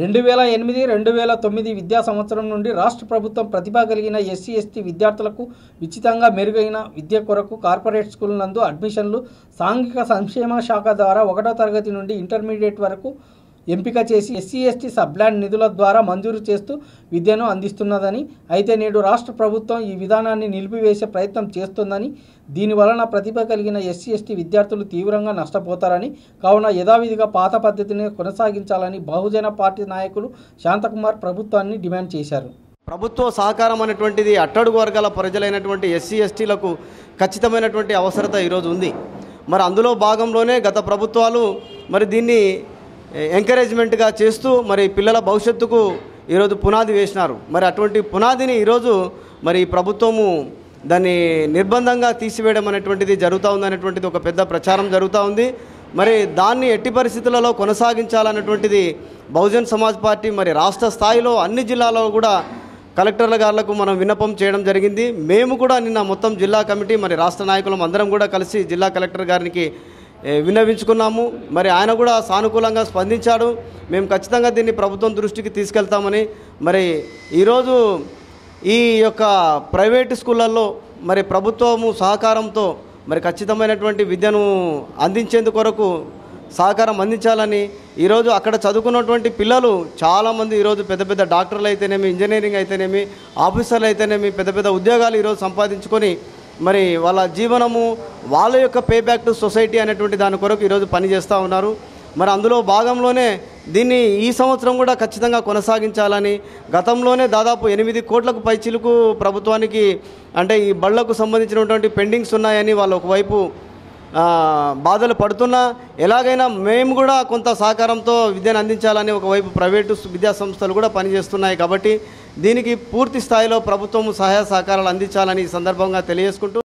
రెండు వేల ఎనిమిది రెండు వేల తొమ్మిది విద్యా సంవత్సరం నుండి రాష్ట్ర ప్రభుత్వం ప్రతిభ కలిగిన ఎస్సీ ఎస్టీ విద్యార్థులకు ఉచితంగా మెరుగైన విద్య కొరకు కార్పొరేట్ స్కూల్ నందు అడ్మిషన్లు సాంఘిక సంక్షేమ శాఖ ద్వారా ఒకటో తరగతి నుండి ఇంటర్మీడియట్ వరకు ఎంపిక చేసి ఎస్సీ ఎస్టీ సబ్లాండ్ నిధుల ద్వారా మంజూరు చేస్తూ విద్యను అందిస్తున్నదని అయితే నేడు రాష్ట్ర ప్రభుత్వం ఈ విధానాన్ని నిలిపివేసే ప్రయత్నం చేస్తుందని దీనివలన ప్రతిభ కలిగిన ఎస్సీ ఎస్టీ విద్యార్థులు తీవ్రంగా నష్టపోతారని కావున యథావిధిగా పాత పద్ధతిని కొనసాగించాలని బహుజన పార్టీ నాయకులు శాంతకుమార్ ప్రభుత్వాన్ని డిమాండ్ చేశారు ప్రభుత్వ సహకారం అనేటువంటిది అట్టడుగు వర్గాల ప్రజలైనటువంటి ఎస్సీ ఎస్టీలకు ఖచ్చితమైనటువంటి అవసరత ఈరోజు ఉంది మరి అందులో భాగంలోనే గత ప్రభుత్వాలు మరి దీన్ని ఎంకరేజ్మెంట్గా చేస్తూ మరి పిల్లల భవిష్యత్తుకు ఈరోజు పునాది వేసినారు మరి అటువంటి పునాదిని ఈరోజు మరి ప్రభుత్వము దాన్ని నిర్బంధంగా తీసివేయడం అనేటువంటిది జరుగుతూ ఉందనేటువంటిది ఒక పెద్ద ప్రచారం జరుగుతూ ఉంది మరి దాన్ని ఎట్టి పరిస్థితులలో కొనసాగించాలన్నటువంటిది బహుజన్ సమాజ్ పార్టీ మరి రాష్ట్ర స్థాయిలో అన్ని జిల్లాలో కూడా కలెక్టర్ల గారులకు మనం విన్నపం చేయడం జరిగింది మేము కూడా నిన్న మొత్తం జిల్లా కమిటీ మరి రాష్ట్ర నాయకులం అందరం కూడా కలిసి జిల్లా కలెక్టర్ గారికి విన్నవించుకున్నాము మరి ఆయన కూడా సానుకూలంగా స్పందించాడు మేము ఖచ్చితంగా దీన్ని ప్రభుత్వం దృష్టికి తీసుకెళ్తామని మరి ఈరోజు ఈ యొక్క ప్రైవేటు స్కూళ్ళల్లో మరి ప్రభుత్వము సహకారంతో మరి ఖచ్చితమైనటువంటి విద్యను అందించేందు కొరకు సహకారం అందించాలని ఈరోజు అక్కడ చదువుకున్నటువంటి పిల్లలు చాలామంది ఈరోజు పెద్ద పెద్ద డాక్టర్లు అయితేనేమి ఇంజనీరింగ్ అయితేనేమి ఆఫీసర్లు అయితేనేమి పెద్ద పెద్ద ఉద్యోగాలు ఈరోజు సంపాదించుకొని మరి వాళ్ళ జీవనము వాళ్ళ యొక్క పే బ్యాక్ టు సొసైటీ అనేటువంటి దాని కొరకు ఈరోజు పనిచేస్తూ ఉన్నారు మరి అందులో భాగంలోనే దీన్ని ఈ సంవత్సరం కూడా ఖచ్చితంగా కొనసాగించాలని గతంలోనే దాదాపు ఎనిమిది కోట్లకు పైచిలకు ప్రభుత్వానికి అంటే ఈ బళ్లకు సంబంధించినటువంటి పెండింగ్స్ ఉన్నాయని వాళ్ళు ఒకవైపు బాధలు పడుతున్నా ఎలాగైనా మేము కూడా కొంత సహకారంతో విద్యను అందించాలని ఒకవైపు ప్రైవేటు విద్యా సంస్థలు కూడా పనిచేస్తున్నాయి కాబట్టి దీనికి పూర్తి స్థాయిలో ప్రభుత్వం సహాయ సహకారాలు అందించాలని ఈ సందర్భంగా తెలియజేసుకుంటూ